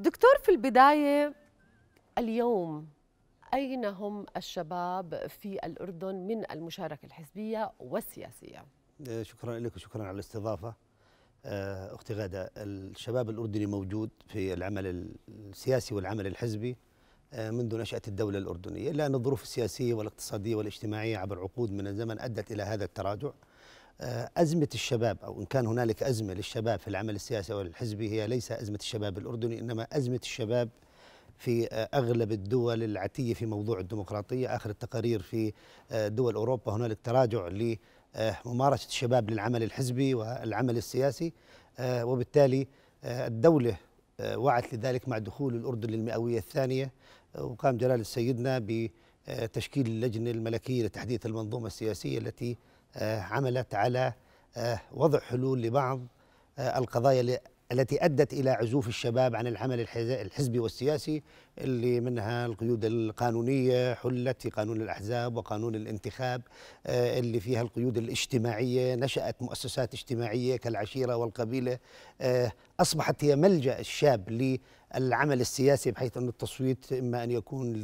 دكتور في البداية اليوم أين هم الشباب في الأردن من المشاركة الحزبية والسياسية؟ آه، شكرا لك وشكرا على الاستضافة آه، أختي غادة الشباب الأردني موجود في العمل السياسي والعمل الحزبي آه، منذ نشأة الدولة الأردنية إلا أن الظروف السياسية والاقتصادية والاجتماعية عبر عقود من الزمن أدت إلى هذا التراجع آه، أزمة الشباب أو إن كان هنالك أزمة للشباب في العمل السياسي أو الحزبي هي ليس أزمة الشباب الأردني إنما أزمة الشباب في آه، أغلب الدول العتية في موضوع الديمقراطية آخر التقارير في آه، دول أوروبا هنالك تراجع لممارسة الشباب للعمل الحزبي والعمل السياسي وبالتالي الدولة وعت لذلك مع دخول الأردن للمئوية الثانية وقام جلالة سيدنا بتشكيل اللجنة الملكية لتحديث المنظومة السياسية التي آه، عملت على آه، وضع حلول لبعض آه، القضايا التي أدت إلى عزوف الشباب عن العمل الحزبي والسياسي اللي منها القيود القانونية حلت في قانون الأحزاب وقانون الانتخاب اللي فيها القيود الاجتماعية نشأت مؤسسات اجتماعية كالعشيرة والقبيلة أصبحت هي ملجأ الشاب للعمل السياسي بحيث أن التصويت إما أن يكون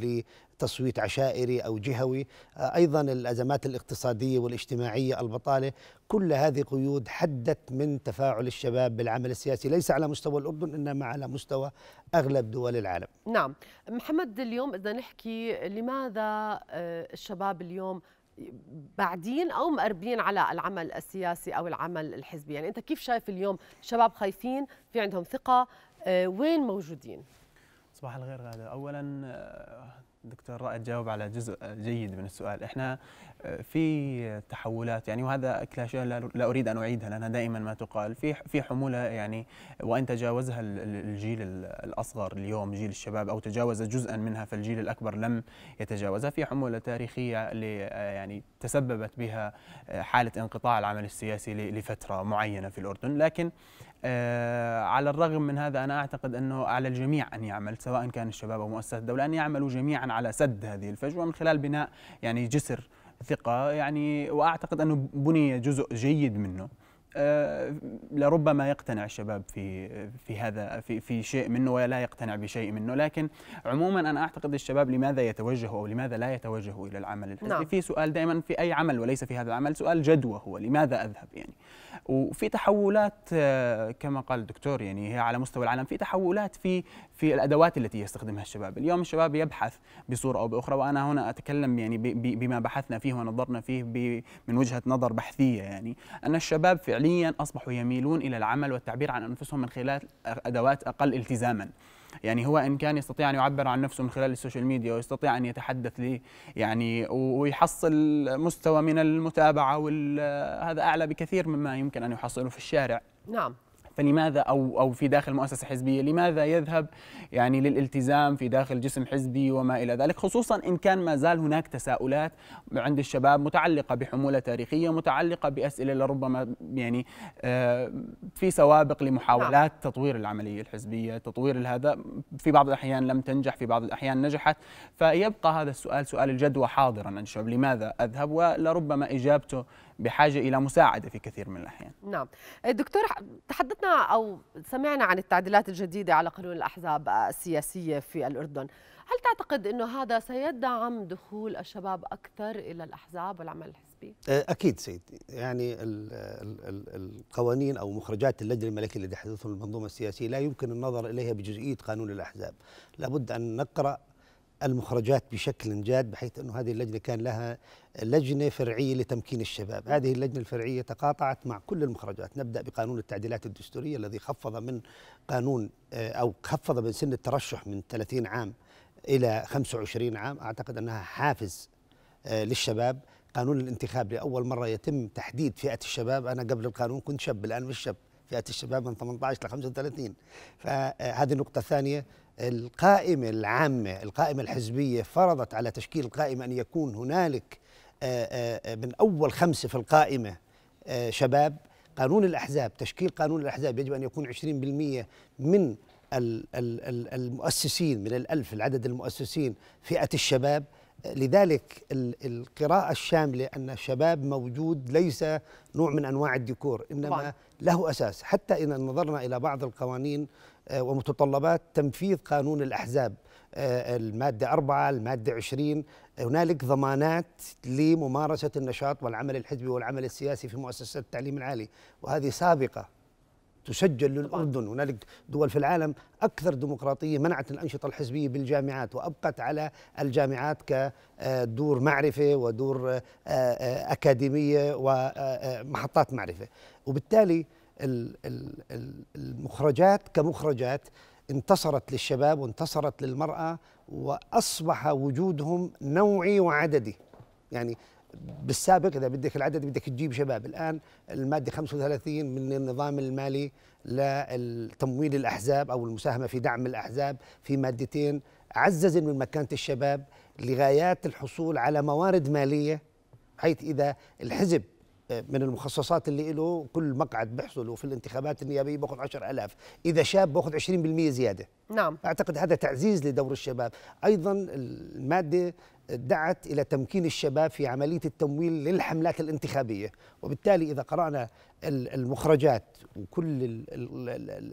تصويت عشائري او جهوي، آه، ايضا الازمات الاقتصاديه والاجتماعيه، البطاله، كل هذه قيود حدت من تفاعل الشباب بالعمل السياسي ليس على مستوى الاردن انما على مستوى اغلب دول العالم. نعم، محمد اليوم بدنا نحكي لماذا آه، الشباب اليوم بعدين او مقربين على العمل السياسي او العمل الحزبي يعني انت كيف شايف اليوم شباب خايفين في عندهم ثقه آه، وين موجودين صباح الخير غاده اولا دكتور رائد جاوب على جزء جيد من السؤال احنا آه، في تحولات يعني وهذا كلاشيه لا اريد ان اعيدها لانها دائما ما تقال في في حموله يعني وان تجاوزها الجيل الاصغر اليوم جيل الشباب او تجاوز جزءا منها فالجيل الاكبر لم يتجاوزها في حموله تاريخيه آه، يعني تسببت بها آه، حاله انقطاع العمل السياسي لفتره معينه في الاردن لكن آه، على الرغم من هذا أنا أعتقد أنه على الجميع أن يعمل سواء كان الشباب أو مؤسسة الدولة أن يعملوا جميعا على سد هذه الفجوة من خلال بناء يعني جسر ثقة يعني وأعتقد أنه بني جزء جيد منه آه، لربما يقتنع الشباب في في هذا في في شيء منه ولا يقتنع بشيء منه لكن عموما انا اعتقد الشباب لماذا يتوجه او لماذا لا يتوجه الى العمل الحزبي نعم. في سؤال دائما في اي عمل وليس في هذا العمل سؤال جدوى هو لماذا اذهب يعني وفي تحولات آه، كما قال الدكتور يعني هي على مستوى العالم في تحولات في في الادوات التي يستخدمها الشباب اليوم الشباب يبحث بصوره او باخرى وانا هنا اتكلم يعني بما بحثنا فيه ونظرنا فيه من وجهه نظر بحثيه يعني ان الشباب في فعليا أصبحوا يميلون إلى العمل والتعبير عن أنفسهم من خلال أدوات أقل التزاما يعني هو ان كان يستطيع ان يعبر عن نفسه من خلال السوشيال ميديا ويستطيع ان يتحدث لي يعني ويحصل مستوى من المتابعه وهذا اعلى بكثير مما يمكن ان يحصله في الشارع نعم فلماذا او او في داخل مؤسسه حزبيه لماذا يذهب يعني للالتزام في داخل جسم حزبي وما الى ذلك خصوصا ان كان ما زال هناك تساؤلات عند الشباب متعلقه بحموله تاريخيه متعلقه باسئله لربما يعني آه، في سوابق لمحاولات نعم. تطوير العمليه الحزبيه تطوير هذا في بعض الاحيان لم تنجح في بعض الاحيان نجحت فيبقى هذا السؤال سؤال الجدوى حاضرا عند الشباب لماذا اذهب ولربما اجابته بحاجه الى مساعده في كثير من الاحيان نعم دكتور تحدثنا شفنا أو سمعنا عن التعديلات الجديدة على قانون الأحزاب السياسية في الأردن هل تعتقد أنه هذا سيدعم دخول الشباب أكثر إلى الأحزاب والعمل الحزبي؟ أه، أكيد سيدي يعني القوانين أو مخرجات اللجنة الملكية التي حدثت المنظومة السياسية لا يمكن النظر إليها بجزئية قانون الأحزاب لابد أن نقرأ المخرجات بشكل جاد بحيث أن هذه اللجنة كان لها لجنة فرعية لتمكين الشباب هذه اللجنة الفرعية تقاطعت مع كل المخرجات نبدأ بقانون التعديلات الدستورية الذي خفض من قانون آه، أو خفض من سن الترشح من 30 عام إلى 25 عام أعتقد أنها حافز آه، للشباب قانون الانتخاب لأول مرة يتم تحديد فئة الشباب أنا قبل القانون كنت شاب الآن مش شاب فئة الشباب من 18 ل 35 فهذه النقطة الثانية القائمة العامة القائمة الحزبية فرضت على تشكيل القائمة أن يكون هنالك آه، آه، آه، من أول خمسة في القائمة شباب قانون الأحزاب تشكيل قانون الأحزاب يجب أن يكون 20% من المؤسسين من الألف العدد المؤسسين فئة الشباب لذلك القراءة الشاملة أن الشباب موجود ليس نوع من أنواع الديكور إنما طبعا. له أساس حتى إذا نظرنا إلى بعض القوانين آه، ومتطلبات تنفيذ قانون الأحزاب آه، المادة 4 المادة 20 هنالك ضمانات لممارسة النشاط والعمل الحزبي والعمل السياسي في مؤسسات التعليم العالي وهذه سابقة تسجل للأردن هنالك دول في العالم أكثر ديمقراطية منعت الأنشطة الحزبية بالجامعات وأبقت على الجامعات كدور معرفة ودور آه، أكاديمية ومحطات معرفة وبالتالي المخرجات كمخرجات انتصرت للشباب وانتصرت للمرأة وأصبح وجودهم نوعي وعددي يعني بالسابق إذا بدك العدد بدك تجيب شباب الآن المادة 35 من النظام المالي لتمويل الأحزاب أو المساهمة في دعم الأحزاب في مادتين عزز من مكانة الشباب لغايات الحصول على موارد مالية حيث إذا الحزب من المخصصات اللي له كل مقعد بحصله في الانتخابات النيابيه باخذ 10000 اذا شاب باخذ 20% زياده نعم اعتقد هذا تعزيز لدور الشباب ايضا الماده دعت الى تمكين الشباب في عمليه التمويل للحملات الانتخابيه وبالتالي اذا قرانا المخرجات وكل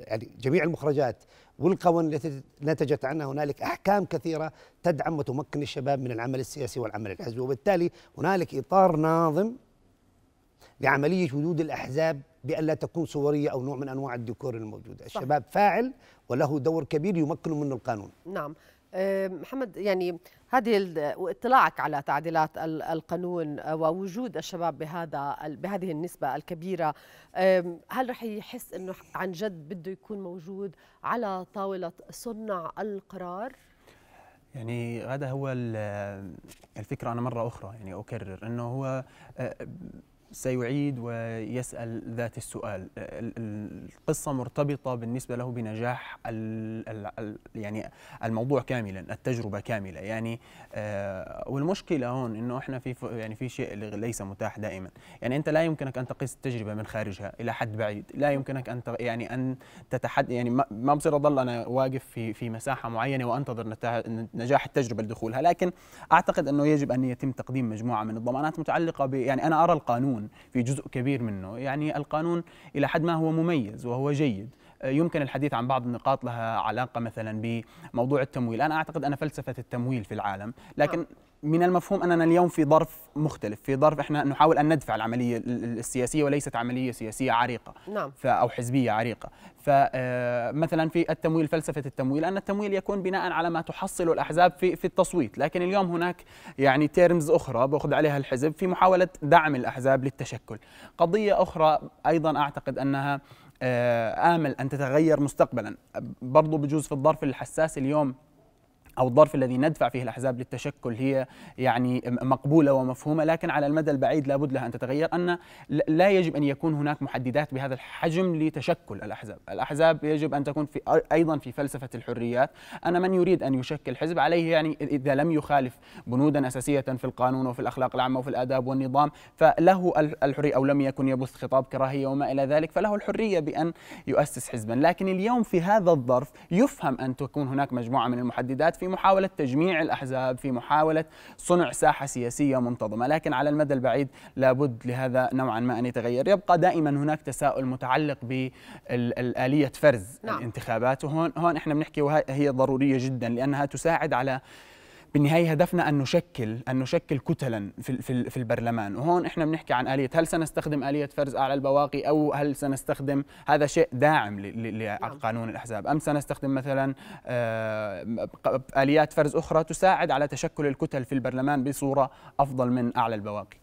يعني جميع المخرجات والقوانين التي نتجت عنها هنالك احكام كثيره تدعم وتمكن الشباب من العمل السياسي والعمل الحزبي وبالتالي هنالك اطار ناظم بعملية وجود الأحزاب بأن لا تكون صورية أو نوع من أنواع الديكور الموجودة صح. الشباب فاعل وله دور كبير يمكن منه القانون نعم آه، محمد يعني هذه واطلاعك على تعديلات القانون آه، ووجود الشباب بهذا بهذه النسبه الكبيره آه، هل رح يحس انه عن جد بده يكون موجود على طاوله صنع القرار يعني هذا هو الفكره انا مره اخرى يعني اكرر انه هو سيعيد ويسأل ذات السؤال القصة مرتبطة بالنسبة له بنجاح الـ الـ يعني الموضوع كاملا التجربة كاملة يعني آه والمشكلة هون إنه إحنا في يعني في شيء ليس متاح دائما يعني أنت لا يمكنك أن تقيس التجربة من خارجها إلى حد بعيد لا يمكنك أن يعني أن تتحد يعني ما بصير أضل أنا واقف في في مساحة معينة وأنتظر نجاح التجربة لدخولها لكن أعتقد أنه يجب أن يتم تقديم مجموعة من الضمانات متعلقة يعني أنا أرى القانون القانون في جزء كبير منه يعني القانون إلى حد ما هو مميز وهو جيد يمكن الحديث عن بعض النقاط لها علاقة مثلا بموضوع التمويل أنا أعتقد أن فلسفة التمويل في العالم لكن من المفهوم أننا اليوم في ظرف مختلف في ظرف إحنا نحاول أن ندفع العملية السياسية وليست عملية سياسية عريقة نعم. أو حزبية عريقة فمثلا آه، في التمويل فلسفة التمويل أن التمويل يكون بناء على ما تحصل الأحزاب في, في التصويت لكن اليوم هناك يعني تيرمز أخرى بأخذ عليها الحزب في محاولة دعم الأحزاب للتشكل قضية أخرى أيضا أعتقد أنها آه، آمل أن تتغير مستقبلا برضو بجوز في الظرف الحساس اليوم أو الظرف الذي ندفع فيه الأحزاب للتشكل هي يعني مقبولة ومفهومة لكن على المدى البعيد لابد لها أن تتغير أن لا يجب أن يكون هناك محددات بهذا الحجم لتشكل الأحزاب الأحزاب يجب أن تكون في أيضا في فلسفة الحريات أن من يريد أن يشكل حزب عليه يعني إذا لم يخالف بنودا أساسية في القانون وفي الأخلاق العامة وفي الآداب والنظام فله الحرية أو لم يكن يبث خطاب كراهية وما إلى ذلك فله الحرية بأن يؤسس حزبا لكن اليوم في هذا الظرف يفهم أن تكون هناك مجموعة من المحددات في في محاولة تجميع الأحزاب في محاولة صنع ساحة سياسية منتظمة لكن على المدى البعيد لابد لهذا نوعا ما أن يتغير يبقى دائما هناك تساؤل متعلق بالآلية فرز نعم. الانتخابات وهون هون احنا بنحكي وهي ضرورية جدا لأنها تساعد على بالنهايه هدفنا ان نشكل ان نشكل كتلا في في, في البرلمان وهون احنا بنحكي عن اليه هل سنستخدم اليه فرز اعلى البواقي او هل سنستخدم هذا شيء داعم لقانون نعم. الاحزاب ام سنستخدم مثلا آه، اليات فرز اخرى تساعد على تشكل الكتل في البرلمان بصوره افضل من اعلى البواقي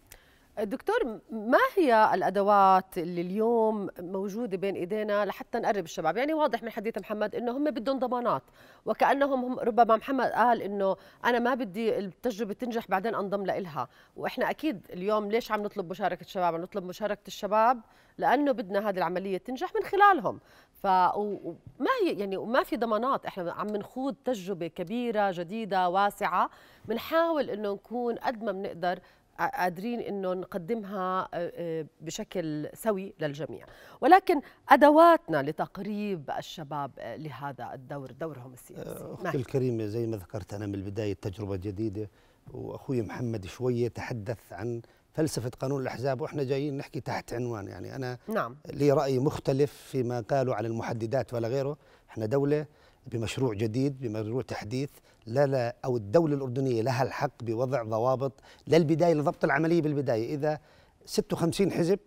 دكتور ما هي الادوات اللي اليوم موجوده بين ايدينا لحتى نقرب الشباب يعني واضح من حديث محمد انه هم بدهم ضمانات وكانهم هم ربما محمد قال انه انا ما بدي التجربه تنجح بعدين انضم لإلها واحنا اكيد اليوم ليش عم نطلب مشاركه الشباب عم نطلب مشاركه الشباب لانه بدنا هذه العمليه تنجح من خلالهم ف وما هي يعني وما في ضمانات احنا عم نخوض تجربه كبيره جديده واسعه بنحاول انه نكون قد ما بنقدر قادرين انه نقدمها آه، آه، بشكل سوي للجميع ولكن ادواتنا لتقريب الشباب آه، لهذا الدور دورهم السياسي اختي الكريمه زي ما ذكرت انا من البدايه تجربه جديده واخوي محمد شويه تحدث عن فلسفه قانون الاحزاب واحنا جايين نحكي تحت عنوان يعني انا نعم. لي راي مختلف فيما قالوا عن المحددات ولا غيره احنا دوله بمشروع جديد بمشروع تحديث لا لا أو الدولة الأردنية لها الحق بوضع ضوابط للبداية لضبط العملية بالبداية إذا 56 حزب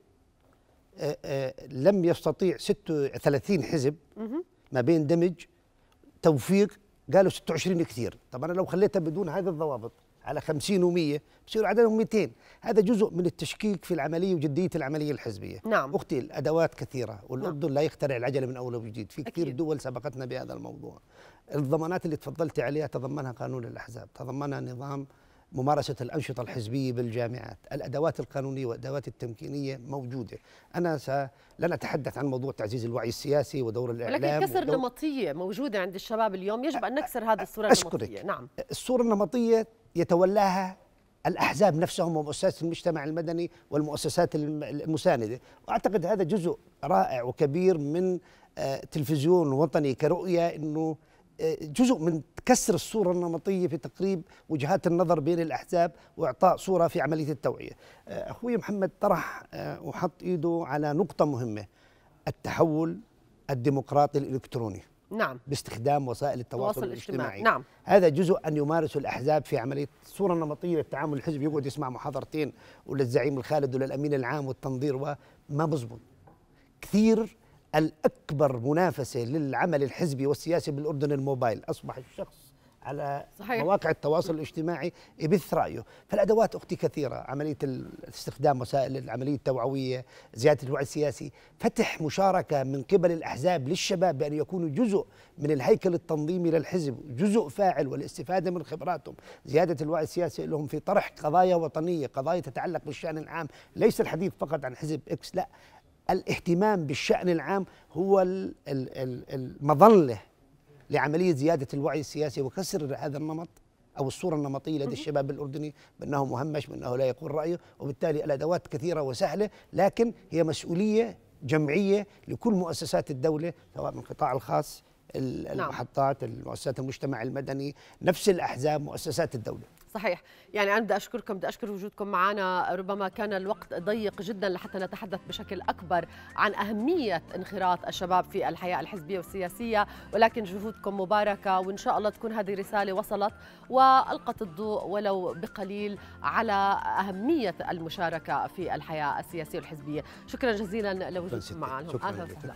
آه، آه، لم يستطيع 36 حزب ما بين دمج توفيق قالوا 26 كثير طب أنا لو خليتها بدون هذه الضوابط على 50 و100 بصير عددهم 200 هذا جزء من التشكيك في العمليه وجديه العمليه الحزبيه نعم. اختي الادوات كثيره والاردن نعم. لا يخترع العجله من اول وجديد في كثير أكيد. دول سبقتنا بهذا الموضوع الضمانات اللي تفضلت عليها تضمنها قانون الاحزاب تضمنها نظام ممارسة الأنشطة الحزبية بالجامعات الأدوات القانونية والأدوات التمكينية موجودة أنا س... لن أتحدث عن موضوع تعزيز الوعي السياسي ودور الإعلام لكن كسر ودور... نمطية موجودة عند الشباب اليوم يجب أن نكسر هذه الصورة أشكرك. النمطية نعم الصورة النمطية يتولاها الأحزاب نفسهم ومؤسسات المجتمع المدني والمؤسسات المساندة وأعتقد هذا جزء رائع وكبير من آه، تلفزيون وطني كرؤية أنه آه، جزء من كسر الصورة النمطية في تقريب وجهات النظر بين الأحزاب وإعطاء صورة في عملية التوعية آه، أخوي محمد طرح وحط إيده على نقطة مهمة التحول الديمقراطي الإلكتروني نعم باستخدام وسائل التواصل الاجتماعي نعم هذا جزء ان يمارسه الاحزاب في عمليه صوره نمطيه للتعامل الحزبي يقعد يسمع محاضرتين وللزعيم الخالد وللامين العام والتنظير وما بزبط كثير الاكبر منافسه للعمل الحزبي والسياسي بالاردن الموبايل اصبح الشخص على صحيح. مواقع التواصل الاجتماعي يبث رايه فالادوات اختي كثيره عمليه استخدام وسائل العمليه التوعويه زياده الوعي السياسي فتح مشاركه من قبل الاحزاب للشباب بان يكونوا جزء من الهيكل التنظيمي للحزب جزء فاعل والاستفاده من خبراتهم زياده الوعي السياسي لهم في طرح قضايا وطنيه قضايا تتعلق بالشان العام ليس الحديث فقط عن حزب اكس لا الاهتمام بالشان العام هو المظله لعمليه زياده الوعي السياسي وكسر هذا النمط او الصوره النمطيه لدى الشباب الاردني بانه مهمش بانه لا يقول رايه وبالتالي الادوات كثيره وسهله لكن هي مسؤوليه جمعيه لكل مؤسسات الدوله سواء من القطاع الخاص نعم. المحطات المؤسسات المجتمع المدني نفس الاحزاب مؤسسات الدوله صحيح يعني أنا بدي أشكركم بدي أشكر وجودكم معنا ربما كان الوقت ضيق جدا لحتى نتحدث بشكل أكبر عن أهمية انخراط الشباب في الحياة الحزبية والسياسية ولكن جهودكم مباركة وإن شاء الله تكون هذه الرسالة وصلت وألقت الضوء ولو بقليل على أهمية المشاركة في الحياة السياسية والحزبية شكرا جزيلا لوجودكم معنا أهلا وسهلا